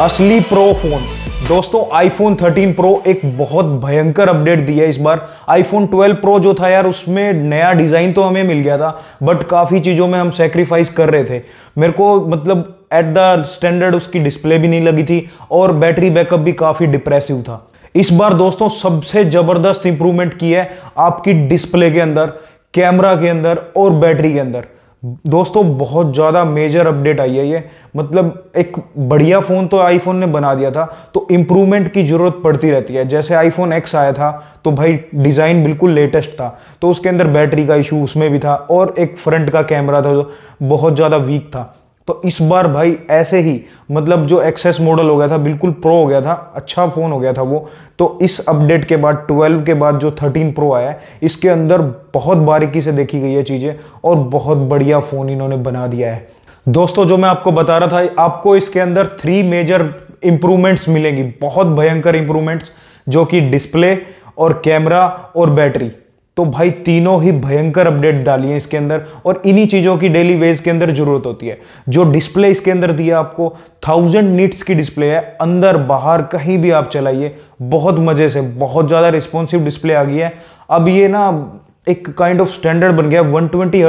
असली pro phone दोस्तों iPhone 13 pro एक बहुत भयंकर अपडेट दिया है इस बार आईफोन 12 प्रो जो था यार उसमें नया डिज़ाइन तो हमें मिल गया था बट काफ़ी चीज़ों में हम सेक्रीफाइस कर रहे थे मेरे को मतलब एट द स्टैंडर्ड उसकी डिस्प्ले भी नहीं लगी थी और बैटरी बैकअप भी काफ़ी डिप्रेसिव था इस बार दोस्तों सबसे ज़बरदस्त इंप्रूवमेंट की है आपकी डिस्प्ले के अंदर कैमरा के अंदर और बैटरी के अंदर दोस्तों बहुत ज़्यादा मेजर अपडेट आई है ये मतलब एक बढ़िया फ़ोन तो आईफोन ने बना दिया था तो इम्प्रूवमेंट की ज़रूरत पड़ती रहती है जैसे आईफोन एक्स आया था तो भाई डिज़ाइन बिल्कुल लेटेस्ट था तो उसके अंदर बैटरी का इशू उसमें भी था और एक फ्रंट का कैमरा था जो बहुत ज़्यादा वीक था तो इस बार भाई ऐसे ही मतलब जो एक्सेस मॉडल हो गया था बिल्कुल प्रो हो गया था अच्छा फ़ोन हो गया था वो तो इस अपडेट के बाद 12 के बाद जो 13 प्रो आया है इसके अंदर बहुत बारीकी से देखी गई है चीज़ें और बहुत बढ़िया फ़ोन इन्होंने बना दिया है दोस्तों जो मैं आपको बता रहा था आपको इसके अंदर थ्री मेजर इंप्रूवमेंट्स मिलेंगी बहुत भयंकर इंप्रूवमेंट्स जो कि डिस्प्ले और कैमरा और बैटरी तो भाई तीनों ही भयंकर अपडेट डाली इसके अंदर और इन्हीं चीज़ों की डेली वेज के अंदर जरूरत होती है जो डिस्प्ले इसके अंदर दिया आपको थाउजेंड नीट्स की डिस्प्ले है अंदर बाहर कहीं भी आप चलाइए बहुत मज़े से बहुत ज़्यादा रिस्पॉन्सिव डिस्प्ले आ गई है अब ये ना एक काइंड ऑफ स्टैंडर्ड बन गया वन ट्वेंटी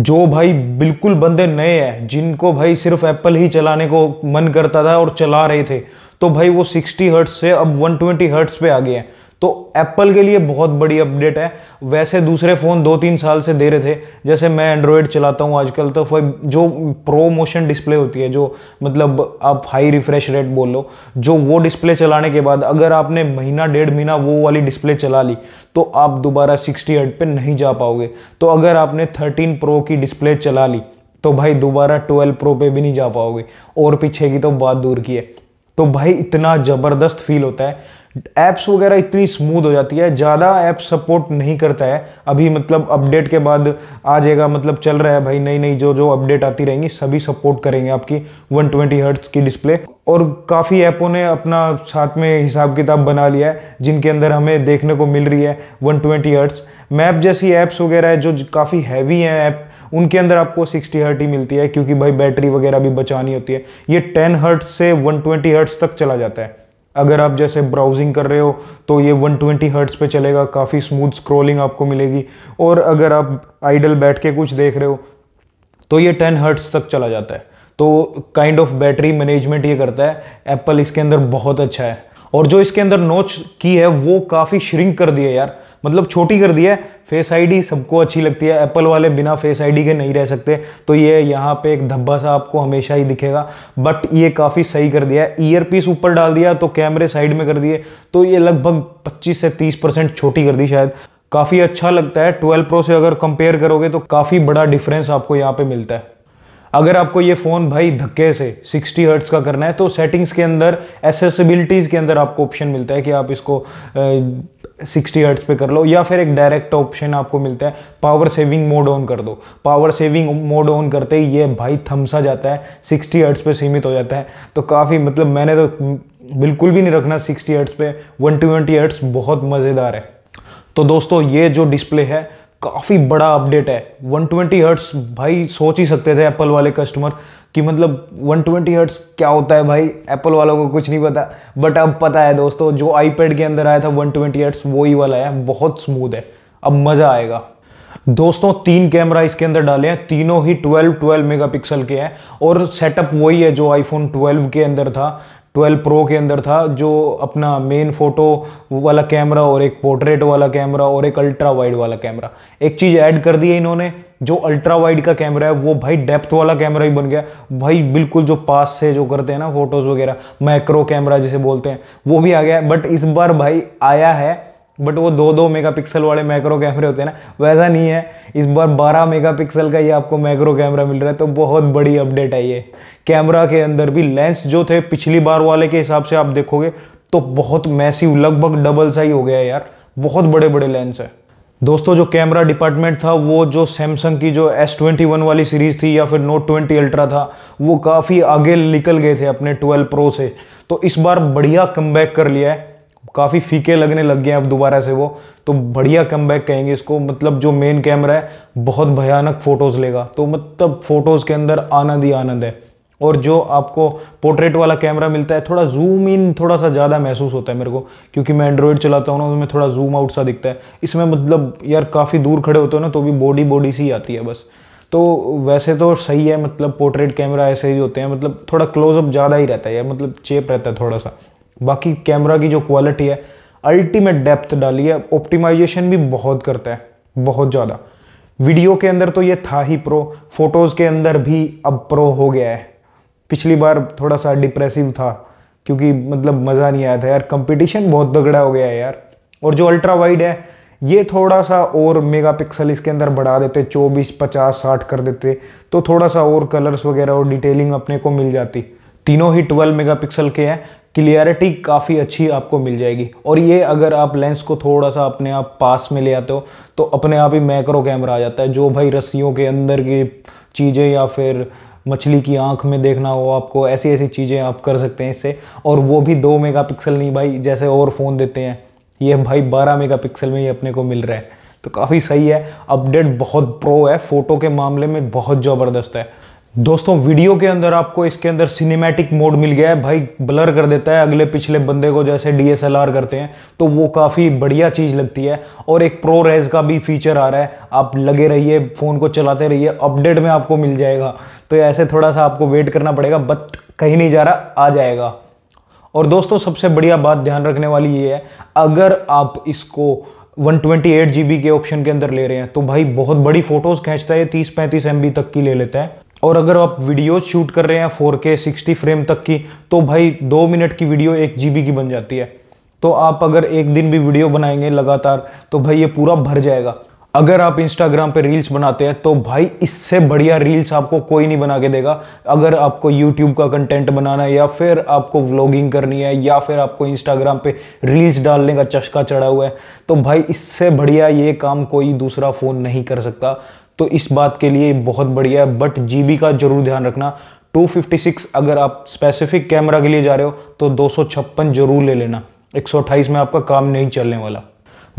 जो भाई बिल्कुल बंदे नए हैं जिनको भाई सिर्फ एप्पल ही चलाने को मन करता था और चला रहे थे तो भाई वो सिक्सटी हर्ट्स से अब ट्वेंटी हर्ट्स पे आ गए हैं तो एप्पल के लिए बहुत बड़ी अपडेट है वैसे दूसरे फ़ोन दो तीन साल से दे रहे थे जैसे मैं एंड्रॉयड चलाता हूँ आजकल तो फिर जो प्रो मोशन डिस्प्ले होती है जो मतलब आप हाई रिफ्रेश रेट बोलो जो वो डिस्प्ले चलाने के बाद अगर आपने महीना डेढ़ महीना वो वाली डिस्प्ले चला ली तो आप दोबारा सिक्सटी एट पर नहीं जा पाओगे तो अगर आपने थर्टीन प्रो की डिस्प्ले चला ली तो भाई दोबारा ट्वेल्व प्रो पे भी नहीं जा पाओगे और पीछे की तो बात दूर की है तो भाई इतना ज़बरदस्त फील होता है ऐप्स वगैरह इतनी स्मूथ हो जाती है ज़्यादा ऐप सपोर्ट नहीं करता है अभी मतलब अपडेट के बाद आ जाएगा मतलब चल रहा है भाई नई नई जो जो अपडेट आती रहेंगी सभी सपोर्ट करेंगे आपकी 120 ट्वेंटी की डिस्प्ले और काफ़ी ऐपों ने अपना साथ में हिसाब किताब बना लिया है जिनके अंदर हमें देखने को मिल रही है वन ट्वेंटी मैप जैसी ऐप्स वगैरह है जो काफ़ी हैवी हैं ऐप उनके अंदर आपको 60 हर्ट ही मिलती है क्योंकि भाई बैटरी वगैरह भी बचानी होती है ये 10 हर्ट से 120 हर्ट्स तक चला जाता है अगर आप जैसे ब्राउजिंग कर रहे हो तो ये 120 ट्वेंटी हर्ट्स पर चलेगा काफ़ी स्मूथ स्क्रोलिंग आपको मिलेगी और अगर आप आइडल बैठ के कुछ देख रहे हो तो ये 10 हर्ट्स तक चला जाता है तो काइंड ऑफ बैटरी मैनेजमेंट ये करता है एप्पल इसके अंदर बहुत अच्छा है और जो इसके अंदर नोच की है वो काफ़ी श्रिंक कर दी है यार मतलब छोटी कर दी है फेस आईडी सबको अच्छी लगती है एप्पल वाले बिना फेस आईडी के नहीं रह सकते तो ये यहाँ पे एक धब्बा सा आपको हमेशा ही दिखेगा बट ये काफ़ी सही कर दिया है ईयर पीस ऊपर डाल दिया तो कैमरे साइड में कर दिए तो ये लगभग 25 से 30 परसेंट छोटी कर दी शायद काफ़ी अच्छा लगता है 12 प्रो से अगर कंपेयर करोगे तो काफ़ी बड़ा डिफरेंस आपको यहाँ पे मिलता है अगर आपको ये फ़ोन भाई धक्के से 60 हर्ट्स का करना है तो सेटिंग्स के अंदर एसेसिबिलिटीज़ के अंदर आपको ऑप्शन मिलता है कि आप इसको सिक्सटी हर्ट्स पे कर लो या फिर एक डायरेक्ट ऑप्शन आपको मिलता है पावर सेविंग मोड ऑन कर दो पावर सेविंग मोड ऑन करते ही ये भाई थमसा जाता है सिक्सटी हर्ट्स पे सीमित हो जाता है तो काफ़ी मतलब मैंने तो बिल्कुल भी नहीं रखना सिक्सटी हर्ट्स पे वन ट्वेंटी हर्ट्स बहुत मज़ेदार है तो दोस्तों ये जो डिस्प्ले है काफ़ी बड़ा अपडेट है 120 ट्वेंटी हर्ट्स भाई सोच ही सकते थे एप्पल वाले कस्टमर कि मतलब 120 ट्वेंटी हर्ट्स क्या होता है भाई एप्पल वालों को कुछ नहीं पता बट अब पता है दोस्तों जो आईपैड के अंदर आया था 120 ट्वेंटी हर्ट्स वो ही वाला है बहुत स्मूथ है अब मज़ा आएगा दोस्तों तीन कैमरा इसके अंदर डाले हैं तीनों ही 12 12 मेगापिक्सल के हैं और सेटअप वही है जो आईफोन 12 के अंदर था ट्वेल्व प्रो के अंदर था जो अपना मेन फोटो वाला कैमरा और एक पोर्ट्रेट वाला कैमरा और एक अल्ट्रा वाइड वाला कैमरा एक चीज़ ऐड कर दी है इन्होंने जो अल्ट्रा वाइड का कैमरा है वो भाई डेप्थ वाला कैमरा ही बन गया भाई बिल्कुल जो पास से जो करते हैं ना फोटोज़ वगैरह मैक्रो कैमरा जिसे बोलते हैं वो भी आ गया बट इस बार भाई आया है बट वो दो दो मेगापिक्सल वाले मैक्रो कैमरे होते हैं ना वैसा नहीं है इस बार मेगा मेगापिक्सल का ये आपको मैक्रो कैमरा मिल रहा है तो बहुत बड़ी अपडेट है ये कैमरा के अंदर भी लेंस जो थे पिछली बार वाले के हिसाब से आप देखोगे तो बहुत मैसिव लगभग डबल सा ही हो गया है यार बहुत बड़े बड़े लेंस है दोस्तों जो कैमरा डिपार्टमेंट था वो जो सैमसंग की जो S21 वाली सीरीज़ थी या फिर नोट 20 अल्ट्रा था वो काफ़ी आगे निकल गए थे अपने 12 प्रो से तो इस बार बढ़िया कम कर लिया है काफ़ी फीके लगने लग गए हैं अब दोबारा से वो तो बढ़िया कम बैक कहेंगे इसको मतलब जो मेन कैमरा है बहुत भयानक फ़ोटोज़ लेगा तो मतलब फ़ोटोज़ के अंदर आनंद ही आनंद है और जो आपको पोर्ट्रेट वाला कैमरा मिलता है थोड़ा जूम इन थोड़ा सा ज़्यादा महसूस होता है मेरे को क्योंकि मैं एंड्रॉयड चलाता हूँ ना उसमें थोड़ा जूम आउट सा दिखता है इसमें मतलब यार काफ़ी दूर खड़े होते हो ना तो भी बॉडी बॉडी सी आती है बस तो वैसे तो सही है मतलब पोर्ट्रेट कैमरा ऐसे ही होते हैं मतलब थोड़ा क्लोजअप ज़्यादा ही रहता है यार मतलब चेप रहता है थोड़ा सा बाकी कैमरा की जो क्वालिटी है अल्टीमेट डेप्थ डाली है ऑप्टिमाइजेशन भी बहुत करता है बहुत ज़्यादा वीडियो के अंदर तो ये था ही प्रो फोटोज़ के अंदर भी अब प्रो हो गया है पिछली बार थोड़ा सा डिप्रेसिव था क्योंकि मतलब मज़ा नहीं आया था यार कंपटीशन बहुत दगड़ा हो गया है यार और जो अल्ट्रा वाइड है ये थोड़ा सा और मेगापिक्सल इसके अंदर बढ़ा देते 24, 50, 60 कर देते तो थोड़ा सा और कलर्स वगैरह और डिटेलिंग अपने को मिल जाती तीनों ही 12 मेगापिक्सल के हैं क्लियरिटी काफ़ी अच्छी आपको मिल जाएगी और ये अगर आप लेंस को थोड़ा सा अपने आप पास में ले आते हो तो अपने आप ही मैक्रो कैमरा आ जाता है जो भाई रस्सियों के अंदर की चीज़ें या फिर मछली की आंख में देखना हो आपको ऐसी ऐसी चीज़ें आप कर सकते हैं इससे और वो भी दो मेगापिक्सल नहीं भाई जैसे और फ़ोन देते हैं ये भाई 12 मेगापिक्सल में ही अपने को मिल रहा है तो काफ़ी सही है अपडेट बहुत प्रो है फ़ोटो के मामले में बहुत ज़बरदस्त है दोस्तों वीडियो के अंदर आपको इसके अंदर सिनेमैटिक मोड मिल गया है भाई ब्लर कर देता है अगले पिछले बंदे को जैसे डीएसएलआर करते हैं तो वो काफ़ी बढ़िया चीज़ लगती है और एक प्रो रेज का भी फीचर आ रहा है आप लगे रहिए फ़ोन को चलाते रहिए अपडेट में आपको मिल जाएगा तो ऐसे थोड़ा सा आपको वेट करना पड़ेगा बट कहीं नहीं जा रहा आ जाएगा और दोस्तों सबसे बढ़िया बात ध्यान रखने वाली ये है अगर आप इसको 128 GB के ऑप्शन के अंदर ले रहे हैं तो भाई बहुत बड़ी फ़ोटोज़ खींचता है तीस पैंतीस एम तक की ले लेता है और अगर आप वीडियो शूट कर रहे हैं 4K 60 फ्रेम तक की तो भाई दो मिनट की वीडियो एक जी की बन जाती है तो आप अगर एक दिन भी वीडियो बनाएंगे लगातार तो भाई ये पूरा भर जाएगा अगर आप इंस्टाग्राम पे रील्स बनाते हैं तो भाई इससे बढ़िया रील्स आपको कोई नहीं बना के देगा अगर आपको यूट्यूब का कंटेंट बनाना है या फिर आपको व्लॉगिंग करनी है या फिर आपको इंस्टाग्राम पे रील्स डालने का चस्का चढ़ा हुआ है तो भाई इससे बढ़िया ये काम कोई दूसरा फ़ोन नहीं कर सकता तो इस बात के लिए बहुत बढ़िया है बट जी का जरूर ध्यान रखना 256 अगर आप स्पेसिफिक कैमरा के लिए जा रहे हो तो दो जरूर ले लेना एक में आपका काम नहीं चलने वाला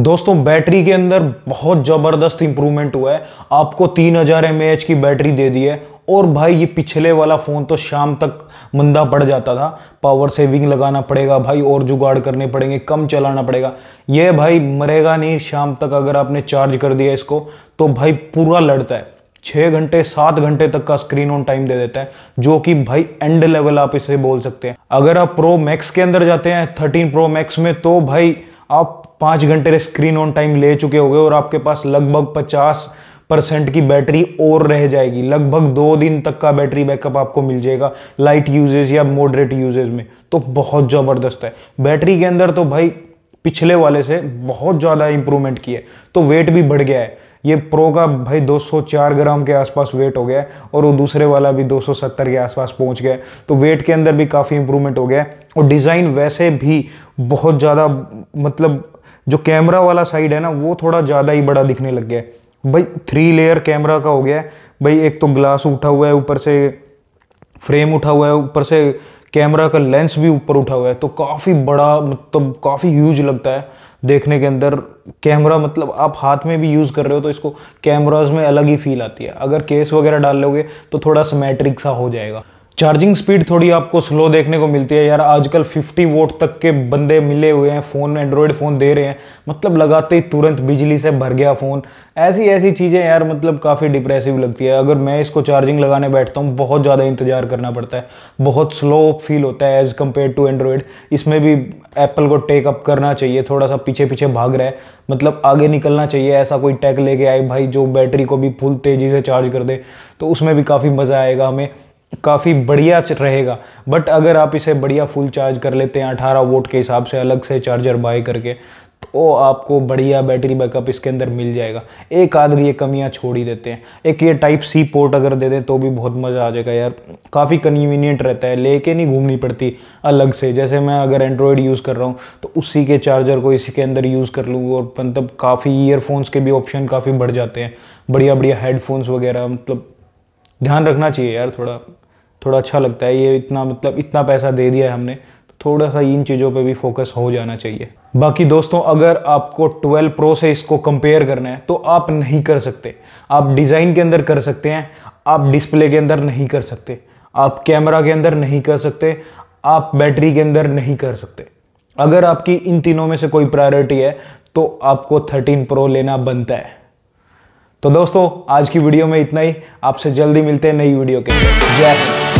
दोस्तों बैटरी के अंदर बहुत ज़बरदस्त इंप्रूवमेंट हुआ है आपको 3000 हज़ार की बैटरी दे दी है और भाई ये पिछले वाला फ़ोन तो शाम तक मंदा पड़ जाता था पावर सेविंग लगाना पड़ेगा भाई और जुगाड़ करने पड़ेंगे कम चलाना पड़ेगा ये भाई मरेगा नहीं शाम तक अगर आपने चार्ज कर दिया इसको तो भाई पूरा लड़ता है छः घंटे सात घंटे तक का स्क्रीन ऑन टाइम दे देता है जो कि भाई एंड लेवल आप इसे बोल सकते हैं अगर आप प्रो मैक्स के अंदर जाते हैं थर्टीन प्रो मैक्स में तो भाई आप पाँच घंटे स्क्रीन ऑन टाइम ले चुके होगे और आपके पास लगभग पचास परसेंट की बैटरी और रह जाएगी लगभग दो दिन तक का बैटरी बैकअप आपको मिल जाएगा लाइट यूजेज या मॉडरेट यूजेज में तो बहुत ज़बरदस्त है बैटरी के अंदर तो भाई पिछले वाले से बहुत ज़्यादा इंप्रूवमेंट की है तो वेट भी बढ़ गया है ये प्रो का भाई 204 ग्राम के आसपास वेट हो गया है और वो दूसरे वाला भी 270 के आसपास पहुंच गया है तो वेट के अंदर भी काफ़ी इंप्रूवमेंट हो गया है और डिज़ाइन वैसे भी बहुत ज़्यादा मतलब जो कैमरा वाला साइड है ना वो थोड़ा ज़्यादा ही बड़ा दिखने लग गया है भाई थ्री लेयर कैमरा का हो गया है भाई एक तो ग्लास उठा हुआ है ऊपर से फ्रेम उठा हुआ है ऊपर से कैमरा का लेंस भी ऊपर उठा हुआ है तो काफ़ी बड़ा मतलब काफ़ी ह्यूज लगता है देखने के अंदर कैमरा मतलब आप हाथ में भी यूज़ कर रहे हो तो इसको कैमराज में अलग ही फील आती है अगर केस वगैरह डाल लोगे तो थोड़ा समेट्रिक सा हो जाएगा चार्जिंग स्पीड थोड़ी आपको स्लो देखने को मिलती है यार आजकल 50 वोट तक के बंदे मिले हुए हैं फ़ोन में एंड्रॉयड फ़ोन दे रहे हैं मतलब लगाते ही तुरंत बिजली से भर गया फ़ोन ऐसी ऐसी चीज़ें यार मतलब काफ़ी डिप्रेसिव लगती है अगर मैं इसको चार्जिंग लगाने बैठता हूँ बहुत ज़्यादा इंतज़ार करना पड़ता है बहुत स्लो फील होता है एज़ कम्पेयर टू एंड्रॉयड इसमें भी एप्पल को टेकअप करना चाहिए थोड़ा सा पीछे पीछे भाग रहा है मतलब आगे निकलना चाहिए ऐसा कोई टैक लेके आए भाई जो बैटरी को भी फुल तेज़ी से चार्ज कर दे तो उसमें भी काफ़ी मज़ा आएगा हमें काफ़ी बढ़िया रहेगा बट अगर आप इसे बढ़िया फुल चार्ज कर लेते हैं अठारह वोट के हिसाब से अलग से चार्जर बाय करके तो आपको बढ़िया बैटरी बैकअप इसके अंदर मिल जाएगा एक आध ये कमियाँ छोड़ ही देते हैं एक ये टाइप सी पोर्ट अगर दे दें तो भी बहुत मज़ा आ जाएगा यार काफ़ी कन्वीनियंट रहता है लेके नहीं घूमनी पड़ती अलग से जैसे मैं अगर एंड्रॉयड यूज़ कर रहा हूँ तो उसी के चार्जर को इसी के अंदर यूज़ कर लूँ और मतलब काफ़ी ईयरफोन्स के भी ऑप्शन काफ़ी बढ़ जाते हैं बढ़िया बढ़िया हेडफोन्स वगैरह मतलब ध्यान रखना चाहिए यार थोड़ा थोड़ा अच्छा लगता है ये इतना मतलब इतना पैसा दे दिया है हमने तो थोड़ा सा इन चीज़ों पे भी फोकस हो जाना चाहिए बाकी दोस्तों अगर आपको 12 प्रो से इसको कंपेयर करना है तो आप नहीं कर सकते आप डिज़ाइन के अंदर कर सकते हैं आप डिस्प्ले के अंदर नहीं कर सकते आप कैमरा के अंदर नहीं कर सकते आप बैटरी के अंदर नहीं कर सकते अगर आपकी इन तीनों में से कोई प्रायोरिटी है तो आपको 13 प्रो लेना बनता है तो दोस्तों आज की वीडियो में इतना ही आपसे जल्दी मिलते हैं नई वीडियो के जय हिंद